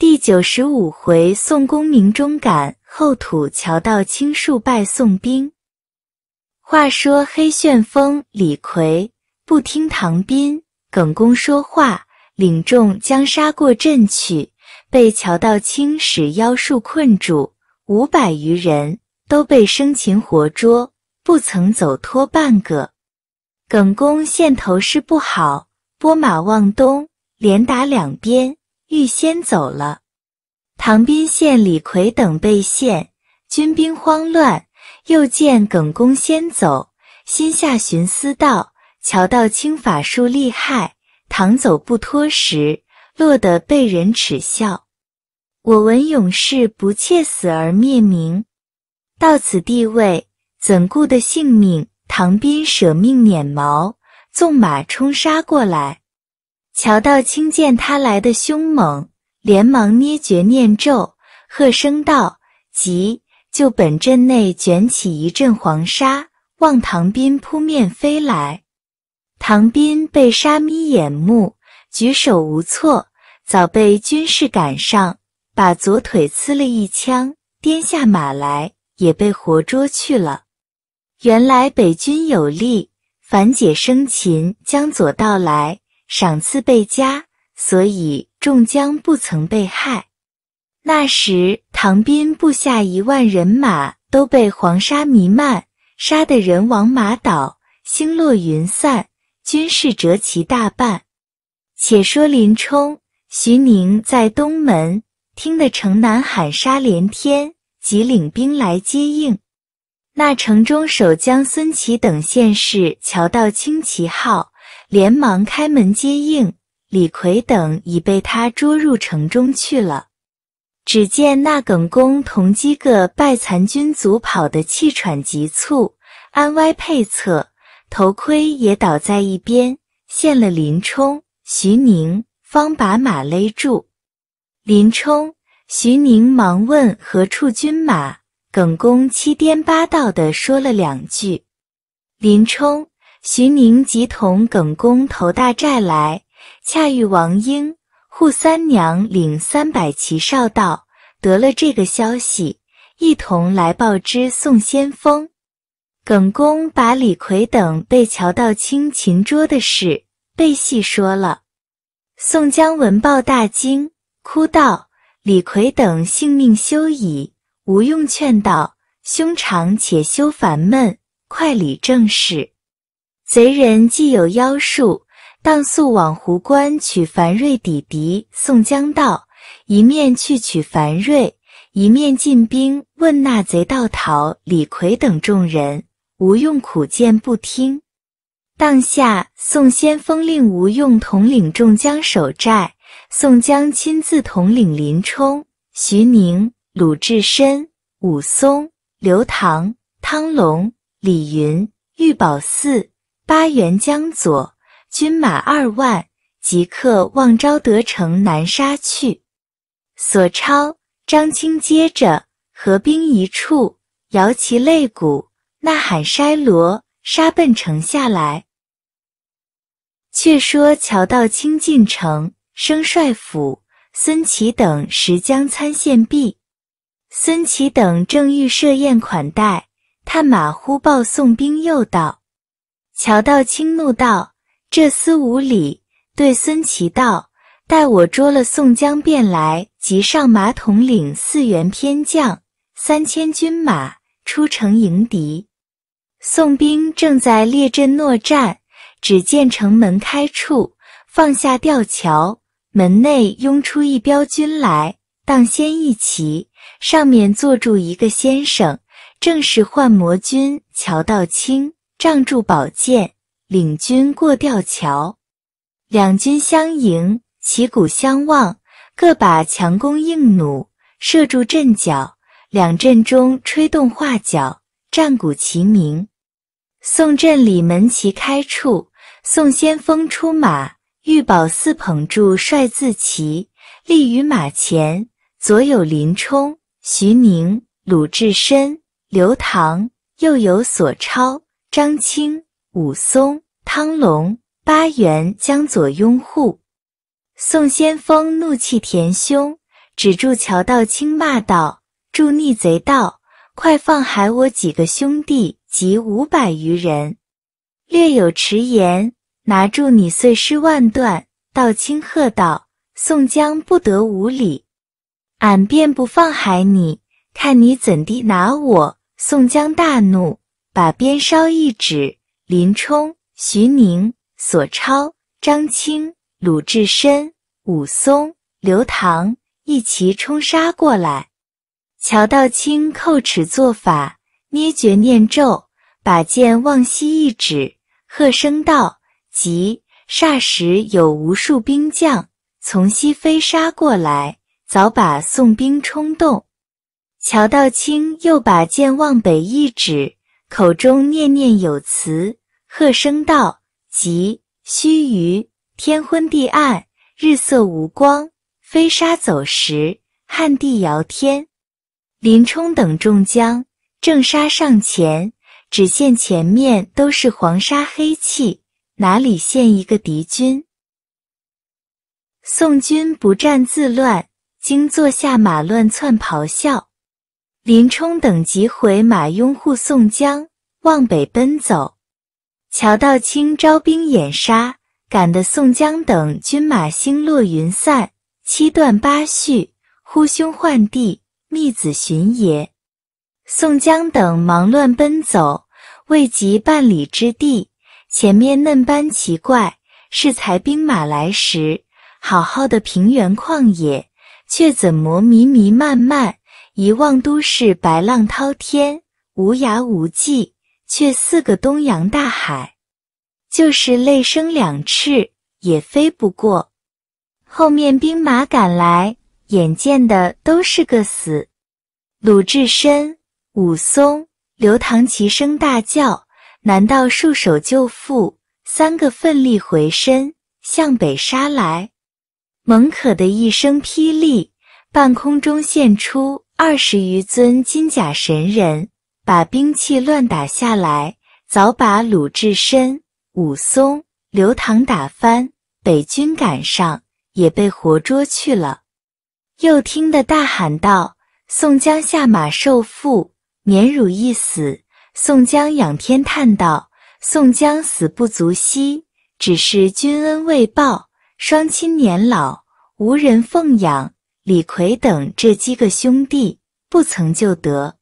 第九十五回，宋公明中感，后土桥道清数败宋兵。话说黑旋风李逵不听唐斌、耿公说话，领众将杀过阵去，被乔道清使妖术困住，五百余人都被生擒活捉，不曾走脱半个。耿公现头势不好，拨马望东，连打两边，预先走了。唐斌见李逵等被陷，军兵慌乱，又见耿恭先走，心下寻思道：“瞧到清法术厉害，唐走不脱时，落得被人耻笑。我闻勇士不切死而灭名，到此地位，怎顾得性命？”唐斌舍命捻毛，纵马冲杀过来。乔道清见他来的凶猛，连忙捏诀念咒，喝声道：“急！”就本阵内卷起一阵黄沙，望唐斌扑面飞来。唐斌被沙眯眼目，举手无措，早被军士赶上，把左腿刺了一枪，颠下马来，也被活捉去了。原来北军有力，樊解生擒江左道来。赏赐倍加，所以众将不曾被害。那时，唐兵部下一万人马都被黄沙弥漫，杀得人亡马倒，星落云散，军士折其大半。且说林冲、徐宁在东门听得城南喊杀连天，即领兵来接应。那城中守将孙琦等县士，瞧到清奇号。连忙开门接应，李逵等已被他捉入城中去了。只见那耿恭同几个败残军卒跑得气喘急促，安歪配侧，头盔也倒在一边，现了林冲、徐宁，方把马勒住。林冲、徐宁忙问何处军马，耿恭七颠八倒的说了两句，林冲。徐宁即同耿恭投大寨来，恰遇王英、扈三娘领三百骑哨到，得了这个消息，一同来报知宋先锋。耿恭把李逵等被乔道清擒捉的事被细说了。宋江闻报大惊，哭道：“李逵等性命休矣！”吴用劝道：“兄长且休烦闷，快理正事。”贼人既有妖术，当速往湖关取樊瑞抵敌。宋江道：“一面去取樊瑞，一面进兵问那贼盗逃。”李逵等众人，吴用苦谏不听。当下宋先锋令吴用统领众将守寨，宋江亲自统领林冲、徐宁、鲁智深、武松、刘唐、汤隆、李云、玉宝四。八员将佐，军马二万，即刻望昭德城南杀去。索超、张清接着合兵一处，摇旗擂鼓，呐喊筛罗，杀奔城下来。却说乔道清进城，升帅府，孙琦等时将参献毕。孙琦等正欲设宴款待，探马忽报宋兵又到。乔道清怒道：“这厮无礼！”对孙琦道：“待我捉了宋江，便来。”即上马统领四员偏将、三千军马出城迎敌。宋兵正在列阵诺战，只见城门开处放下吊桥，门内拥出一彪军来，当先一骑，上面坐住一个先生，正是幻魔军乔道清。仗住宝剑，领军过吊桥，两军相迎，旗鼓相望，各把强弓硬弩射住阵脚。两阵中吹动画角，战鼓齐鸣。宋阵里门旗开处，宋先锋出马，玉宝四捧住帅字旗，立于马前。左有林冲、徐宁、鲁智深、刘唐，右有索超。张青、武松、汤隆八元将左拥护，宋先锋怒气填胸，止住乔道清骂道：“住逆贼道，快放海我几个兄弟及五百余人！”略有迟延，拿住你碎尸万段！道清喝道：“宋江不得无礼，俺便不放海你，看你怎地拿我！”宋江大怒。把鞭梢一指，林冲、徐宁、索超、张青、鲁智深、武松、刘唐一齐冲杀过来。乔道清叩齿作法，捏诀念咒，把剑往西一指，喝声道：“急！”霎时有无数兵将从西飞杀过来，早把宋兵冲动。乔道清又把剑往北一指。口中念念有词，喝声道：“吉须臾，天昏地暗，日色无光，飞沙走石，旱地摇天。”林冲等众将正杀上前，只见前面都是黄沙黑气，哪里现一个敌军？宋军不战自乱，惊坐下马乱窜咆哮。林冲等急回马拥护宋江，往北奔走。乔道清招兵掩杀，赶得宋江等军马星落云散，七断八续，呼兄唤弟，觅子寻爷。宋江等忙乱奔走，未及半里之地，前面嫩般奇怪，是才兵马来时，好好的平原旷野，却怎么迷迷漫漫？一望都市白浪滔天，无涯无际，却四个东洋大海，就是累生两翅也飞不过。后面兵马赶来，眼见的都是个死。鲁智深、武松、刘唐齐声大叫：“难道束手就缚？”三个奋力回身向北杀来。蒙可的一声霹雳，半空中现出。二十余尊金甲神人，把兵器乱打下来，早把鲁智深、武松、刘唐打翻。北军赶上，也被活捉去了。又听得大喊道：“宋江下马受缚，免辱一死。”宋江仰天叹道：“宋江死不足惜，只是君恩未报，双亲年老，无人奉养。”李逵等这七个兄弟不曾救得，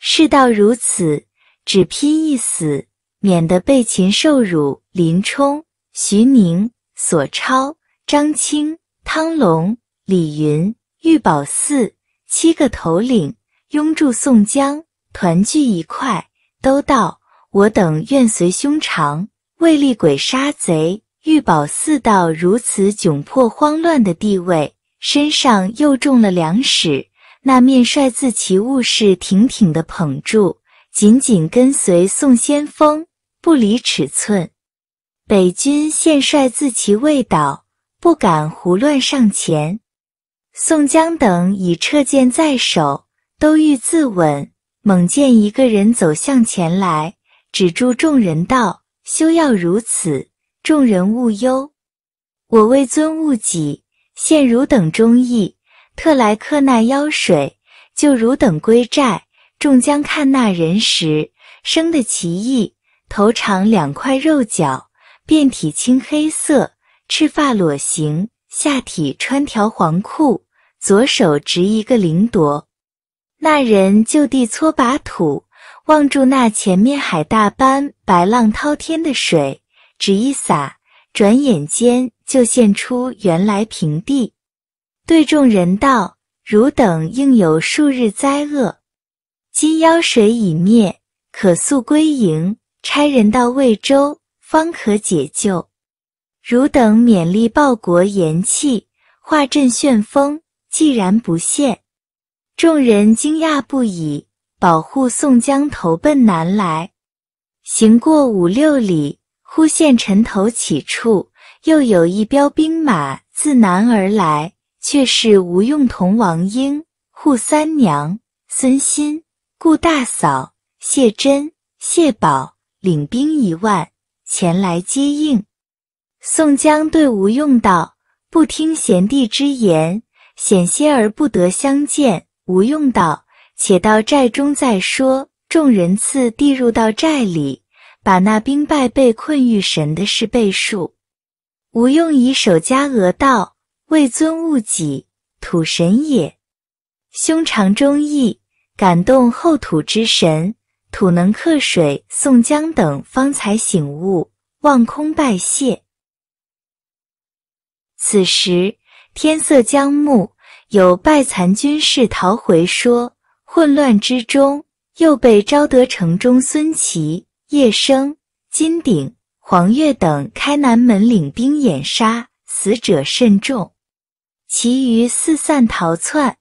事到如此，只拼一死，免得被秦受辱。林冲、徐宁、索超、张青、汤隆、李云、玉宝四七个头领拥住宋江，团聚一块，都道我等愿随兄长为厉鬼杀贼。玉宝寺到如此窘迫慌乱的地位。身上又中了两矢，那面帅自其物势挺挺的捧住，紧紧跟随宋先锋，不离尺寸。北军现帅自其未倒，不敢胡乱上前。宋江等已撤剑在手，都欲自刎，猛见一个人走向前来，止住众人道：“休要如此，众人勿忧，我为尊勿己。”现汝等忠义，特来克那妖水，就汝等归寨。众将看那人时，生的奇异，头长两块肉角，遍体青黑色，赤发裸形，下体穿条黄裤，左手执一个灵铎。那人就地搓把土，望住那前面海大般白浪滔天的水，只一洒，转眼间。就现出原来平地，对众人道：“汝等应有数日灾厄，今妖水已灭，可速归营，差人到魏州，方可解救。汝等勉力报国，言气化阵旋风，既然不现。”众人惊讶不已，保护宋江投奔南来。行过五六里，忽见尘头起处。又有一彪兵马自南而来，却是吴用同王英、扈三娘、孙新、顾大嫂、谢珍、谢宝领兵一万前来接应。宋江对吴用道：“不听贤弟之言，险些儿不得相见。”吴用道：“且到寨中再说。”众人次第入到寨里，把那兵败被困遇神的事背述。吴用以守家额道，未尊勿己，土神也。兄长忠义，感动后土之神，土能克水。宋江等方才醒悟，望空拜谢。此时天色将暮，有败残军士逃回说，混乱之中，又被招得城中孙琦、叶生、金鼎、黄月等开南门，领兵掩杀，死者甚众；其余四散逃窜。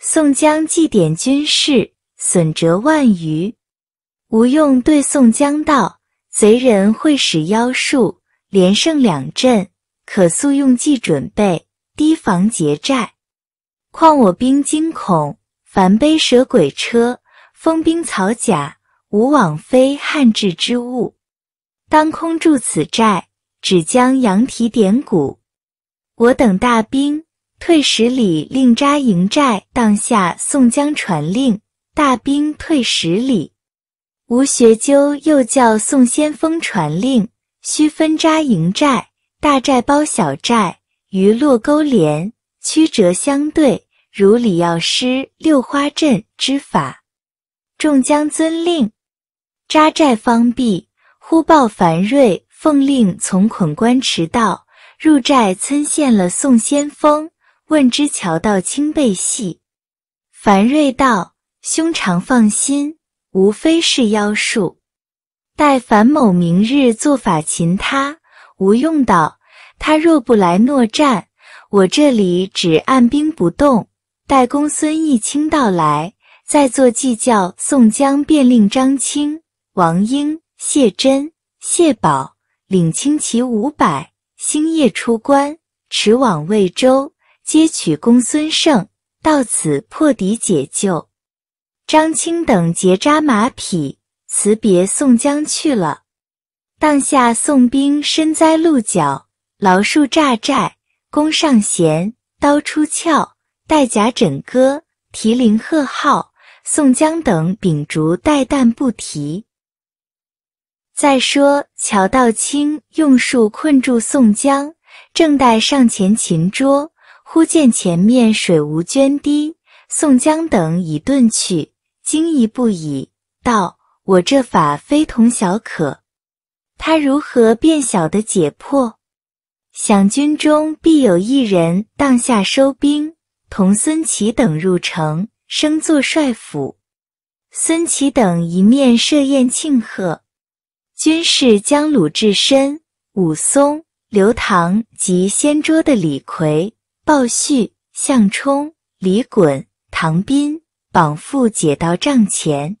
宋江祭点军士，损折万余。吴用对宋江道：“贼人会使妖术，连胜两阵，可速用计准备，提防劫寨。况我兵惊恐，凡背蛇鬼车、风兵草甲，无往非汉制之物。”当空筑此寨，只将羊蹄点鼓。我等大兵退十里，令扎营寨。当下宋江传令，大兵退十里。吴学究又叫宋先锋传令，须分扎营寨，大寨包小寨，于落沟连曲折相对，如李药师六花阵之法。众将遵令，扎寨方毕。忽报樊瑞奉令从捆关驰到，入寨参见了宋先锋，问之桥道清背细。樊瑞道：“兄长放心，无非是妖术。待樊某明日做法擒他。”吴用道：“他若不来诺战，我这里只按兵不动，待公孙义清到来，再做计较。”宋江便令张清、王英。谢珍、谢宝领轻骑五百，星夜出关，驰往魏州，接取公孙胜。到此破敌解救张青等，结扎马匹，辞别宋江去了。当下宋兵身栽鹿角，老树扎寨，弓上弦，刀出鞘，带甲整戈，提铃喝号。宋江等秉烛待旦，不提。再说，乔道清用术困住宋江，正待上前擒捉，忽见前面水无涓滴，宋江等已遁去，惊疑不已，道：“我这法非同小可，他如何变小的解破？”想军中必有一人当下收兵，同孙琦等入城，升作帅府。孙琦等一面设宴庆贺。军士将鲁智深、武松、刘唐及先捉的李逵、鲍旭、项冲、李衮、唐斌绑缚解到帐前。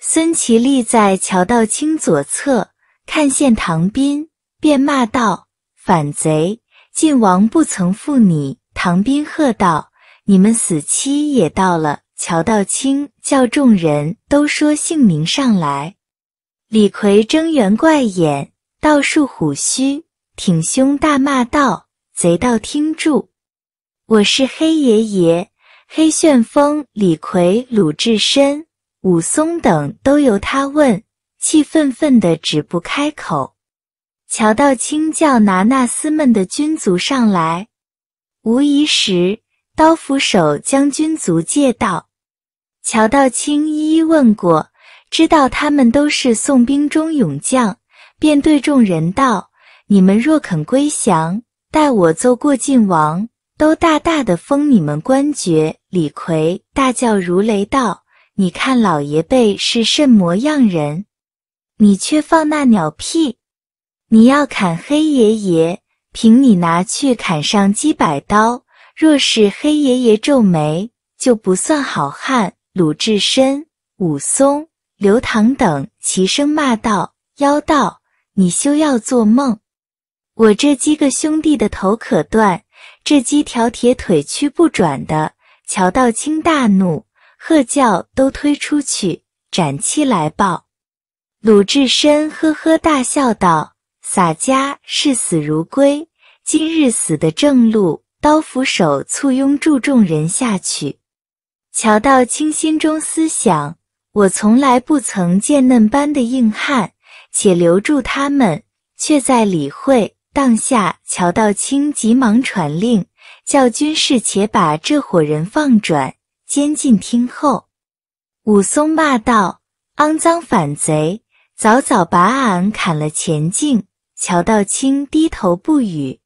孙琦立在乔道清左侧，看见唐斌，便骂道：“反贼！晋王不曾负你。”唐斌喝道：“你们死期也到了！”乔道清叫众人都说姓名上来。李逵睁圆怪眼，倒竖虎须，挺胸大骂道：“贼道听住！我是黑爷爷、黑旋风李逵、鲁智深、武松等，都由他问。”气愤愤的，止不开口。乔道清叫拿那厮们的军卒上来。无疑时，刀斧手将军卒借道。乔道清一一问过。知道他们都是宋兵中勇将，便对众人道：“你们若肯归降，待我奏过晋王，都大大的封你们官爵。”李逵大叫如雷道：“你看老爷辈是甚模样人？你却放那鸟屁！你要砍黑爷爷，凭你拿去砍上几百刀。若是黑爷爷皱眉，就不算好汉。”鲁智深、武松。刘唐等齐声骂道：“妖道，你休要做梦！我这几个兄弟的头可断，这几条铁腿屈不转的。”乔道清大怒，喝叫：“都推出去，斩妻来报！”鲁智深呵呵大笑道：“洒家视死如归，今日死的正路。”刀斧手簇拥住众人下去。乔道清心中思想。我从来不曾见嫩般的硬汉，且留住他们，却在理会当下。乔道清急忙传令，叫军士且把这伙人放转监禁。听后，武松骂道：“肮脏反贼，早早把俺砍了！”前进。乔道清低头不语。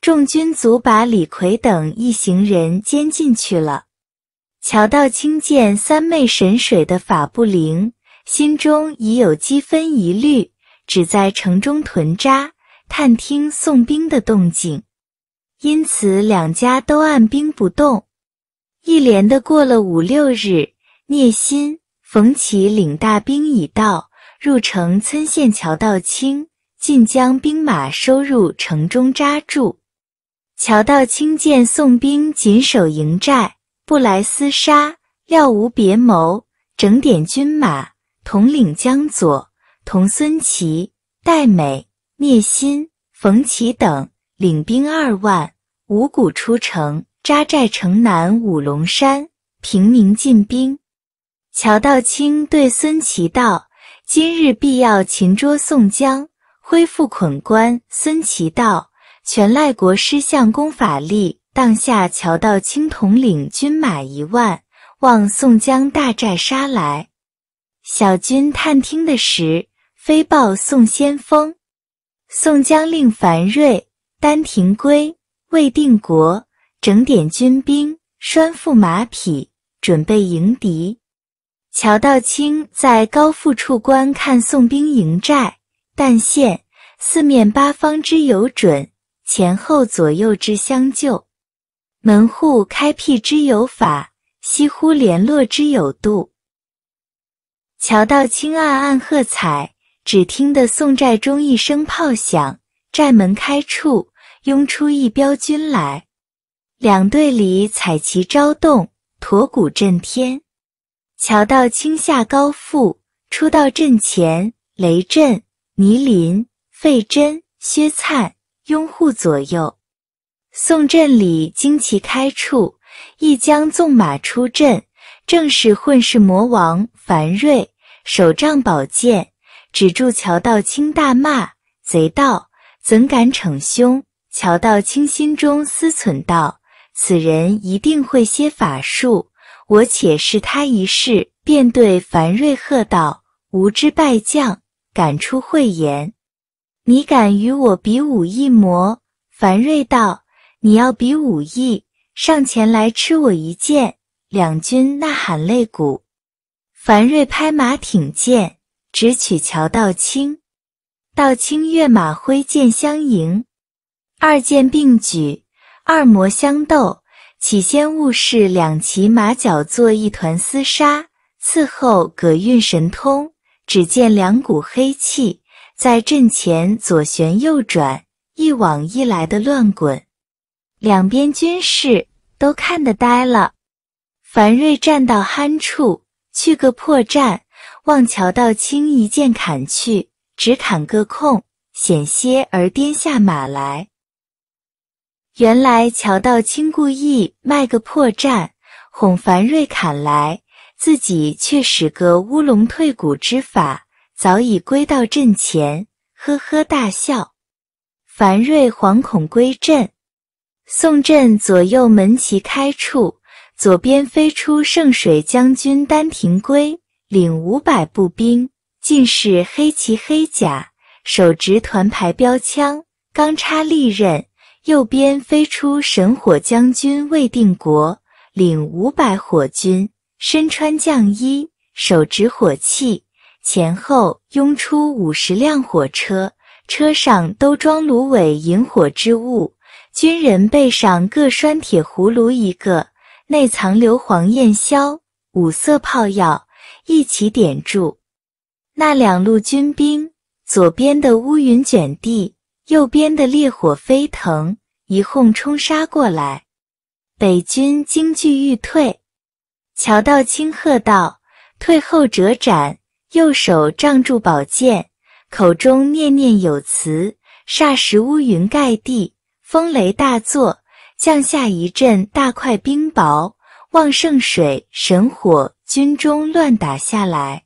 众军卒把李逵等一行人监禁去了。乔道清见三昧神水的法不灵，心中已有积分疑虑，只在城中屯扎，探听宋兵的动静，因此两家都按兵不动。一连的过了五六日，聂心、冯起领大兵已到，入城参见乔道清，尽将兵马收入城中扎住。乔道清见宋兵紧守营寨。不来厮杀，料无别谋。整点军马，统领江左同孙琦、戴美、聂新、冯琦等，领兵二万，五谷出城，扎寨城南五龙山。平民进兵。乔道清对孙琦道：“今日必要擒捉宋江，恢复捆关。”孙琦道：“全赖国师相公法力。”当下，乔道清统领军马一万，望宋江大寨杀来。小军探听的时，飞报宋先锋。宋江令樊瑞、单廷圭、魏定国整点军兵，拴缚马匹，准备迎敌。乔道清在高阜处观看宋兵营寨，但见四面八方之有准，前后左右之相救。门户开辟之有法，西湖联络之有度。乔道清暗暗喝彩，只听得宋寨中一声炮响，寨门开处，拥出一彪军来。两队里彩旗招动，锣鼓震天。乔道清下高阜，出到阵前，雷震、倪林、费真、薛灿拥护左右。宋振礼旌旗开处，一将纵马出阵，正是混世魔王樊瑞，手仗宝剑，止住乔道清大骂：“贼道怎敢逞凶？”乔道清心中思忖道：“此人一定会些法术，我且试他一试。”便对樊瑞喝道：“无知败将，敢出秽言！你敢与我比武一魔？”樊瑞道。你要比武艺，上前来吃我一剑！两军呐喊擂鼓，樊瑞拍马挺剑，直取乔道清。道清跃马挥剑相迎，二剑并举，二魔相斗。起先误是两骑马脚做一团厮杀，次后葛运神通，只见两股黑气在阵前左旋右转，一往一来的乱滚。两边军士都看得呆了。樊瑞站到憨处去个破绽，望乔道清一剑砍去，只砍个空，险些而颠下马来。原来乔道清故意卖个破绽，哄樊瑞砍来，自己却使个乌龙退骨之法，早已归到阵前，呵呵大笑。樊瑞惶恐归阵。宋镇左右门旗开处，左边飞出圣水将军丹庭圭，领五百步兵，尽是黑旗黑甲，手执团牌标枪、钢叉、利刃；右边飞出神火将军魏定国，领五百火军，身穿将衣，手执火器，前后拥出五十辆火车，车上都装芦苇引火之物。军人背上各拴铁葫芦一个，内藏硫磺、焰硝、五色炮药，一起点住。那两路军兵，左边的乌云卷地，右边的烈火飞腾，一哄冲杀过来。北军惊惧欲退，乔道清喝道：“退后者斩！”右手仗住宝剑，口中念念有词。霎时乌云盖地。风雷大作，降下一阵大块冰雹，望圣水神火军中乱打下来，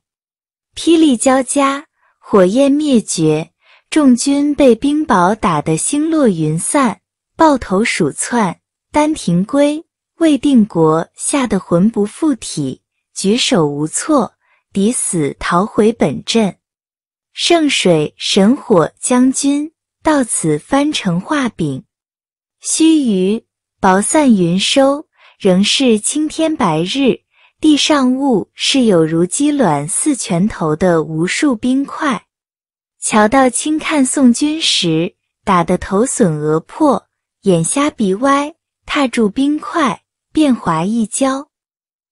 霹雳交加，火焰灭绝，众军被冰雹打得星落云散，抱头鼠窜。丹廷圭、魏定国吓得魂不附体，举手无措，抵死逃回本阵。圣水神火将军到此翻成画饼。须臾，薄散云收，仍是青天白日。地上物是有如鸡卵似拳头的无数冰块。乔道清看宋军时，打得头损额破，眼瞎鼻歪，踏住冰块便滑一跤。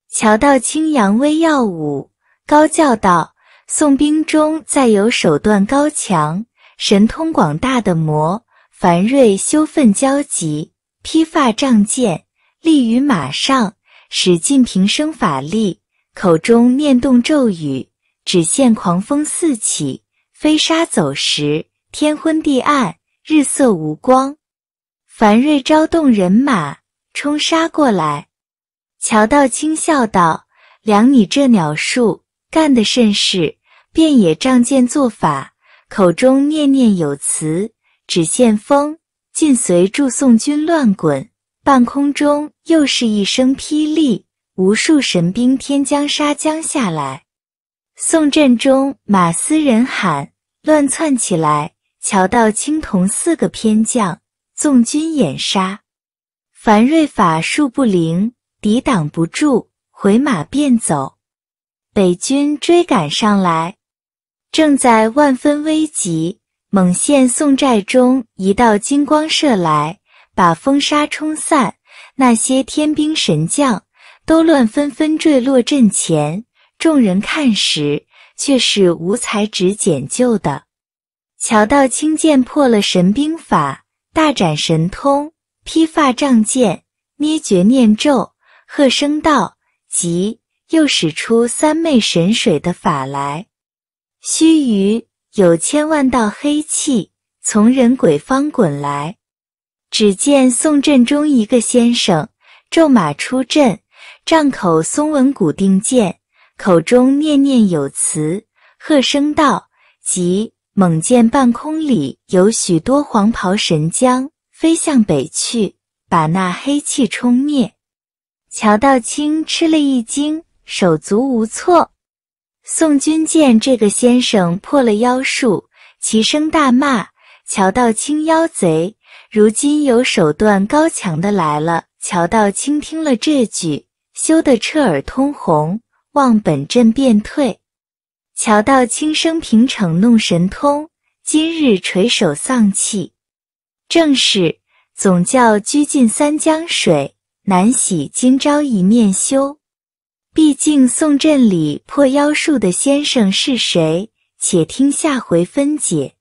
乔道清扬威耀武，高叫道：“宋兵中再有手段高强、神通广大的魔！”樊瑞羞愤焦急，披发仗剑，立于马上，使尽平生法力，口中念动咒语，只见狂风四起，飞沙走石，天昏地暗，日色无光。樊瑞招动人马冲杀过来，乔道清笑道：“量你这鸟术干得甚是！”便也仗剑做法，口中念念有词。只见风尽随助宋军乱滚，半空中又是一声霹雳，无数神兵天将杀将下来。宋阵中马嘶人喊，乱窜起来。瞧到青铜四个偏将，宋军掩杀，樊瑞法术不灵，抵挡不住，回马便走。北军追赶上来，正在万分危急。猛现宋寨中一道金光射来，把风沙冲散，那些天兵神将都乱纷纷坠落阵前。众人看时，却是无才只解救的。瞧到青剑破了神兵法，大展神通，披发仗剑，捏诀念咒，喝声道：“即！”又使出三昧神水的法来。须臾。有千万道黑气从人鬼方滚来，只见宋振中一个先生骤马出阵，帐口松纹古定剑，口中念念有词，喝声道：“即！”猛见半空里有许多黄袍神将飞向北去，把那黑气冲灭。乔道清吃了一惊，手足无措。宋军见这个先生破了妖术，齐声大骂：“乔道清妖贼！如今有手段高强的来了。”乔道清听了这句，羞得彻耳通红，望本镇便退。乔道清生平逞弄神通，今日垂首丧气，正是总教拘禁三江水，难洗今朝一面羞。毕竟，宋镇里破妖术的先生是谁？且听下回分解。